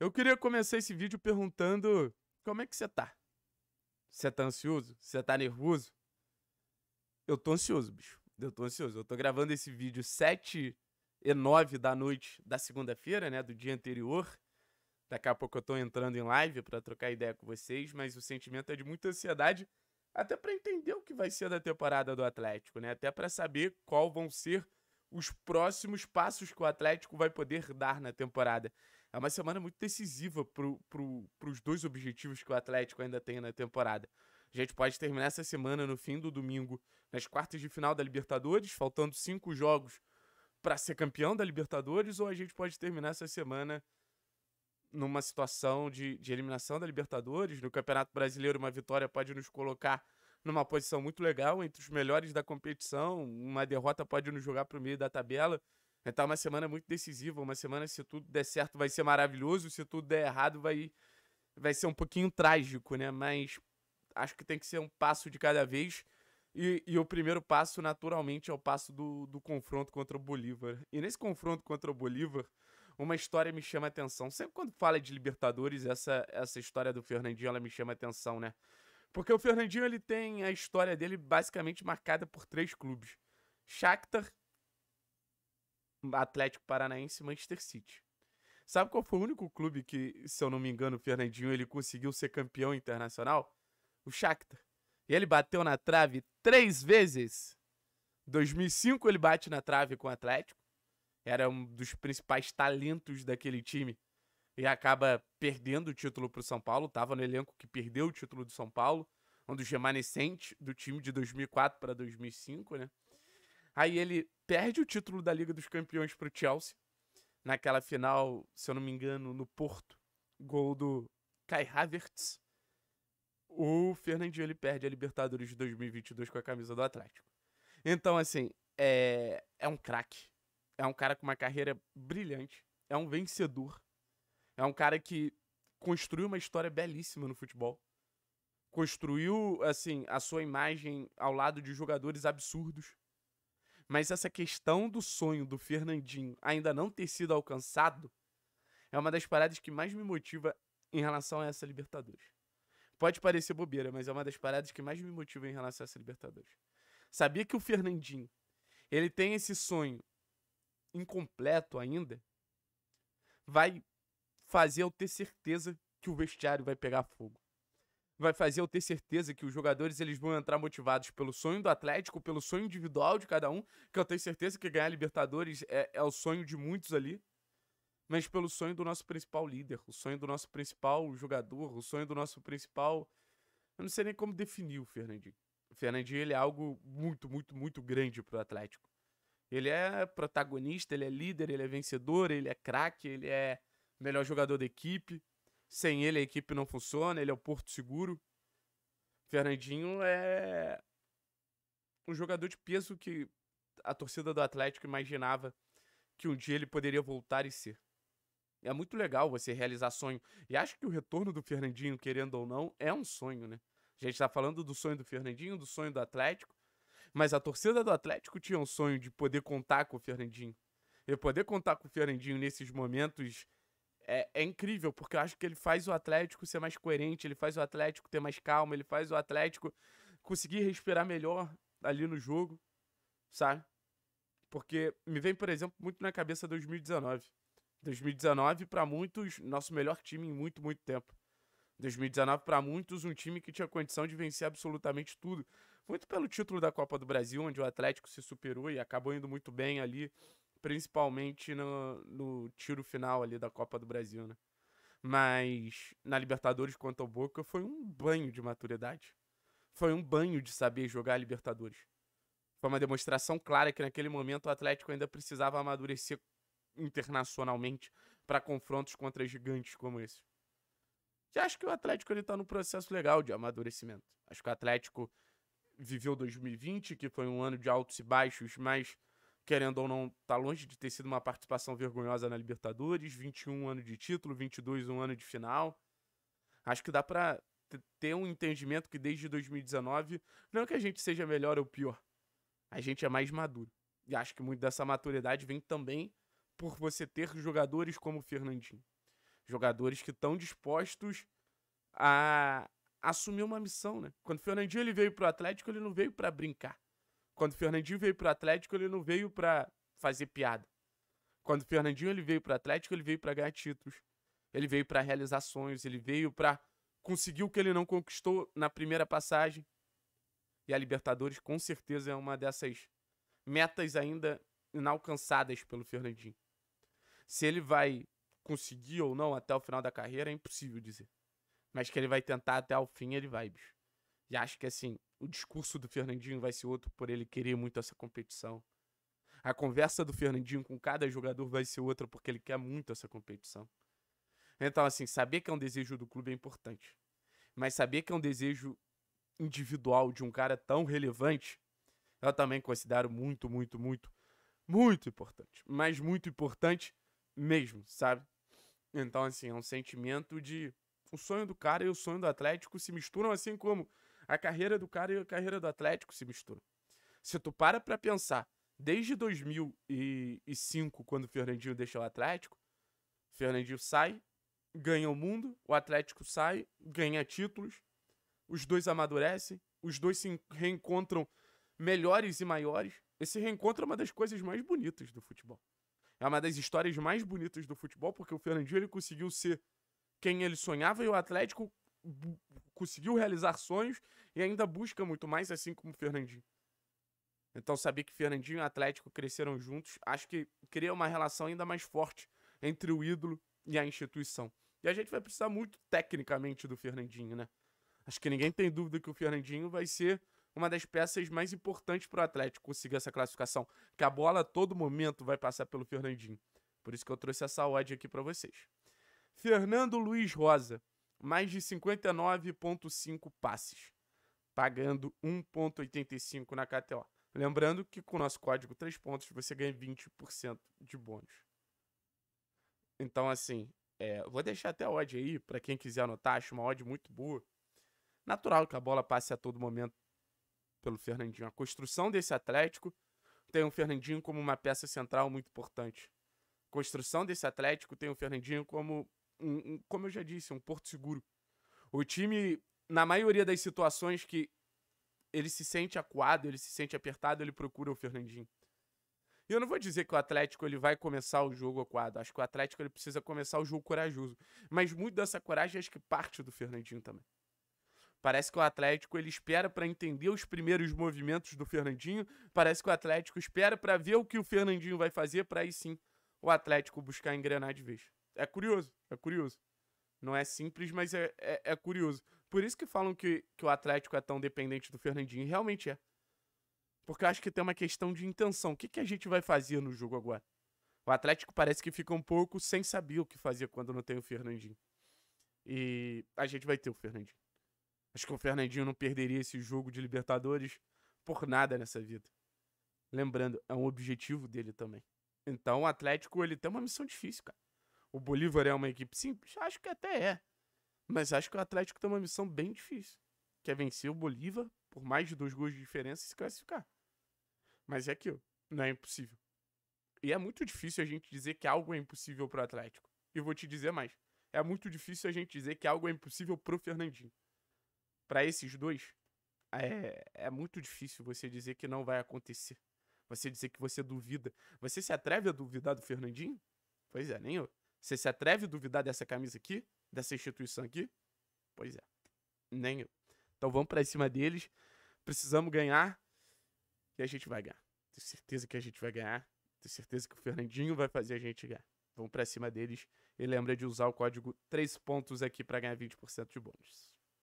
Eu queria começar esse vídeo perguntando como é que você tá? Você tá ansioso? Você tá nervoso? Eu tô ansioso, bicho. Eu tô ansioso. Eu tô gravando esse vídeo 7 e 9 da noite da segunda-feira, né? Do dia anterior. Daqui a pouco eu tô entrando em live para trocar ideia com vocês, mas o sentimento é de muita ansiedade, até para entender o que vai ser da temporada do Atlético, né? Até para saber qual vão ser os próximos passos que o Atlético vai poder dar na temporada. É uma semana muito decisiva para os dois objetivos que o Atlético ainda tem na temporada. A gente pode terminar essa semana no fim do domingo, nas quartas de final da Libertadores, faltando cinco jogos para ser campeão da Libertadores, ou a gente pode terminar essa semana numa situação de, de eliminação da Libertadores. No Campeonato Brasileiro, uma vitória pode nos colocar numa posição muito legal entre os melhores da competição. Uma derrota pode nos jogar para o meio da tabela. Vai uma semana muito decisiva, uma semana se tudo der certo vai ser maravilhoso, se tudo der errado vai vai ser um pouquinho trágico, né? Mas acho que tem que ser um passo de cada vez. E, e o primeiro passo, naturalmente, é o passo do, do confronto contra o Bolívar. E nesse confronto contra o Bolívar, uma história me chama atenção. Sempre quando fala de Libertadores, essa, essa história do Fernandinho, ela me chama atenção, né? Porque o Fernandinho, ele tem a história dele basicamente marcada por três clubes. Shakhtar, Atlético Paranaense e Manchester City. Sabe qual foi o único clube que, se eu não me engano, o Fernandinho ele conseguiu ser campeão internacional? O Shakhtar. E ele bateu na trave três vezes. 2005 ele bate na trave com o Atlético. Era um dos principais talentos daquele time. E acaba perdendo o título para o São Paulo. Tava no elenco que perdeu o título do São Paulo. Um dos remanescentes do time de 2004 para 2005, né? Aí ele perde o título da Liga dos Campeões pro Chelsea. Naquela final, se eu não me engano, no Porto. Gol do Kai Havertz. O Fernandinho ele perde a Libertadores de 2022 com a camisa do Atlético. Então, assim, é, é um craque. É um cara com uma carreira brilhante. É um vencedor. É um cara que construiu uma história belíssima no futebol. Construiu, assim, a sua imagem ao lado de jogadores absurdos. Mas essa questão do sonho do Fernandinho ainda não ter sido alcançado é uma das paradas que mais me motiva em relação a essa Libertadores. Pode parecer bobeira, mas é uma das paradas que mais me motiva em relação a essa Libertadores. Sabia que o Fernandinho, ele tem esse sonho incompleto ainda, vai fazer eu ter certeza que o vestiário vai pegar fogo vai fazer eu ter certeza que os jogadores eles vão entrar motivados pelo sonho do Atlético, pelo sonho individual de cada um, que eu tenho certeza que ganhar Libertadores é, é o sonho de muitos ali, mas pelo sonho do nosso principal líder, o sonho do nosso principal jogador, o sonho do nosso principal. Eu não sei nem como definir o Fernandinho. O Fernandinho ele é algo muito, muito, muito grande pro Atlético. Ele é protagonista, ele é líder, ele é vencedor, ele é craque, ele é melhor jogador da equipe. Sem ele a equipe não funciona, ele é o porto seguro. Fernandinho é um jogador de peso que a torcida do Atlético imaginava que um dia ele poderia voltar e ser. É muito legal você realizar sonho. E acho que o retorno do Fernandinho, querendo ou não, é um sonho, né? A gente tá falando do sonho do Fernandinho, do sonho do Atlético, mas a torcida do Atlético tinha um sonho de poder contar com o Fernandinho. E poder contar com o Fernandinho nesses momentos é, é, incrível, porque eu acho que ele faz o Atlético ser mais coerente, ele faz o Atlético ter mais calma, ele faz o Atlético conseguir respirar melhor ali no jogo, sabe? Porque me vem, por exemplo, muito na cabeça 2019. 2019, para muitos, nosso melhor time em muito, muito tempo. 2019, para muitos, um time que tinha condição de vencer absolutamente tudo. Muito pelo título da Copa do Brasil, onde o Atlético se superou e acabou indo muito bem ali principalmente no, no tiro final ali da Copa do Brasil, né? Mas na Libertadores contra o Boca foi um banho de maturidade. Foi um banho de saber jogar a Libertadores. Foi uma demonstração clara que naquele momento o Atlético ainda precisava amadurecer internacionalmente para confrontos contra gigantes como esse. E acho que o Atlético ele tá num processo legal de amadurecimento. Acho que o Atlético viveu 2020, que foi um ano de altos e baixos, mas querendo ou não, tá longe de ter sido uma participação vergonhosa na Libertadores, 21 ano de título, 22 um ano de final. Acho que dá para ter um entendimento que desde 2019, não que a gente seja melhor ou pior, a gente é mais maduro. E acho que muito dessa maturidade vem também por você ter jogadores como o Fernandinho. Jogadores que estão dispostos a assumir uma missão, né? Quando o Fernandinho ele veio pro Atlético, ele não veio para brincar. Quando o Fernandinho veio pro Atlético, ele não veio para fazer piada. Quando o Fernandinho ele veio pro Atlético, ele veio para ganhar títulos. Ele veio para realizar sonhos, ele veio para conseguir o que ele não conquistou na primeira passagem. E a Libertadores com certeza é uma dessas metas ainda inalcançadas pelo Fernandinho. Se ele vai conseguir ou não até o final da carreira é impossível dizer. Mas que ele vai tentar até o fim, ele vai, bicho. E acho que, assim, o discurso do Fernandinho vai ser outro por ele querer muito essa competição. A conversa do Fernandinho com cada jogador vai ser outra porque ele quer muito essa competição. Então, assim, saber que é um desejo do clube é importante. Mas saber que é um desejo individual de um cara tão relevante, eu também considero muito, muito, muito, muito importante. Mas muito importante mesmo, sabe? Então, assim, é um sentimento de. O sonho do cara e o sonho do Atlético se misturam assim como a carreira do cara e a carreira do Atlético se misturam. Se tu para pra pensar, desde 2005, quando o Fernandinho deixa o Atlético, o Fernandinho sai, ganha o mundo, o Atlético sai, ganha títulos, os dois amadurecem, os dois se reencontram melhores e maiores. Esse reencontro é uma das coisas mais bonitas do futebol. É uma das histórias mais bonitas do futebol, porque o Fernandinho ele conseguiu ser quem ele sonhava e o Atlético conseguiu realizar sonhos e ainda busca muito mais, assim como o Fernandinho. Então, saber que Fernandinho e Atlético cresceram juntos, acho que cria uma relação ainda mais forte entre o ídolo e a instituição. E a gente vai precisar muito tecnicamente do Fernandinho, né? Acho que ninguém tem dúvida que o Fernandinho vai ser uma das peças mais importantes para o Atlético conseguir essa classificação, que a bola a todo momento vai passar pelo Fernandinho. Por isso que eu trouxe essa odd aqui para vocês. Fernando Luiz Rosa, mais de 59,5 passes, pagando 1,85 na KTO. Lembrando que com o nosso código 3 pontos você ganha 20% de bônus. Então, assim, é, vou deixar até a odd aí, para quem quiser anotar, acho uma odd muito boa. Natural que a bola passe a todo momento pelo Fernandinho. A construção desse Atlético tem o Fernandinho como uma peça central muito importante. A construção desse Atlético tem o Fernandinho como um, um, como eu já disse, um porto seguro. O time, na maioria das situações que ele se sente acuado, ele se sente apertado, ele procura o Fernandinho. E eu não vou dizer que o Atlético ele vai começar o jogo acuado. Acho que o Atlético ele precisa começar o jogo corajoso. Mas muito dessa coragem acho que parte do Fernandinho também. Parece que o Atlético ele espera para entender os primeiros movimentos do Fernandinho. Parece que o Atlético espera para ver o que o Fernandinho vai fazer para aí sim o Atlético buscar engrenar de vez é curioso, é curioso. Não é simples, mas é, é, é curioso. Por isso que falam que, que o Atlético é tão dependente do Fernandinho. Realmente é. Porque eu acho que tem uma questão de intenção. O que, que a gente vai fazer no jogo agora? O Atlético parece que fica um pouco sem saber o que fazer quando não tem o Fernandinho. E a gente vai ter o Fernandinho. Acho que o Fernandinho não perderia esse jogo de Libertadores por nada nessa vida. Lembrando, é um objetivo dele também. Então o Atlético ele tem uma missão difícil, cara o Bolívar é uma equipe simples? Acho que até é. Mas acho que o Atlético tem uma missão bem difícil. Que é vencer o Bolívar por mais de dois gols de diferença e se classificar. Mas é aquilo. Não é impossível. E é muito difícil a gente dizer que algo é impossível pro Atlético. E vou te dizer mais. É muito difícil a gente dizer que algo é impossível pro Fernandinho. Para esses dois, é, é muito difícil você dizer que não vai acontecer. Você dizer que você duvida. Você se atreve a duvidar do Fernandinho? Pois é, nem eu. Você se atreve a duvidar dessa camisa aqui? Dessa instituição aqui? Pois é. Nem eu. Então vamos para cima deles. Precisamos ganhar. E a gente vai ganhar. Tenho certeza que a gente vai ganhar. Tenho certeza que o Fernandinho vai fazer a gente ganhar. Vamos para cima deles. E lembra de usar o código 3 pontos aqui para ganhar 20% de bônus.